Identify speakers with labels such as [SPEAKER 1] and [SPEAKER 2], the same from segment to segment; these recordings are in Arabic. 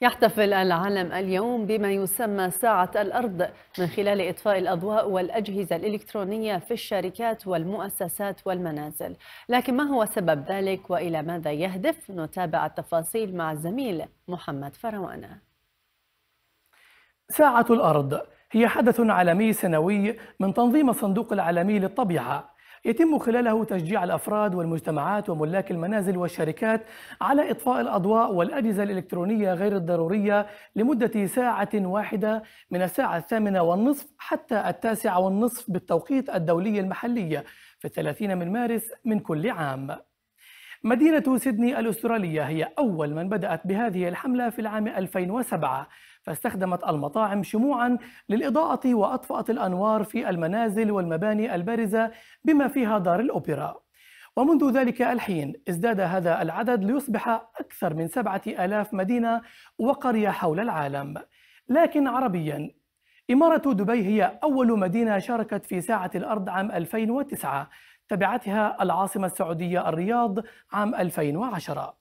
[SPEAKER 1] يحتفل العالم اليوم بما يسمى ساعة الأرض من خلال إطفاء الأضواء والأجهزة الإلكترونية في الشركات والمؤسسات والمنازل لكن ما هو سبب ذلك وإلى ماذا يهدف؟ نتابع التفاصيل مع الزميل محمد فروانة
[SPEAKER 2] ساعة الأرض هي حدث عالمي سنوي من تنظيم الصندوق العالمي للطبيعة يتم خلاله تشجيع الأفراد والمجتمعات وملاك المنازل والشركات على إطفاء الأضواء والأجهزة الإلكترونية غير الضرورية لمدة ساعة واحدة من الساعة الثامنة والنصف حتى التاسعة والنصف بالتوقيت الدولي المحلي في الثلاثين من مارس من كل عام مدينة سيدني الأسترالية هي أول من بدأت بهذه الحملة في العام 2007 فاستخدمت المطاعم شموعا للإضاءة وأطفأت الأنوار في المنازل والمباني البارزة بما فيها دار الأوبرا ومنذ ذلك الحين ازداد هذا العدد ليصبح أكثر من سبعة آلاف مدينة وقرية حول العالم لكن عربيا إمارة دبي هي أول مدينة شاركت في ساعة الأرض عام 2009 تبعتها العاصمة السعودية الرياض عام 2010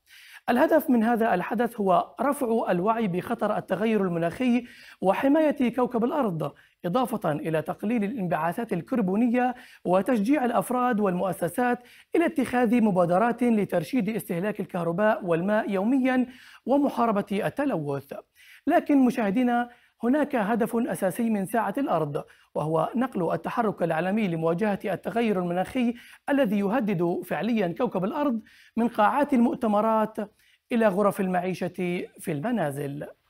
[SPEAKER 2] الهدف من هذا الحدث هو رفع الوعي بخطر التغير المناخي وحماية كوكب الأرض إضافة إلى تقليل الانبعاثات الكربونية وتشجيع الأفراد والمؤسسات إلى اتخاذ مبادرات لترشيد استهلاك الكهرباء والماء يوميا ومحاربة التلوث لكن مشاهدينا هناك هدف أساسي من ساعة الأرض وهو نقل التحرك العالمي لمواجهة التغير المناخي الذي يهدد فعليا كوكب الأرض من قاعات المؤتمرات إلى غرف المعيشة في المنازل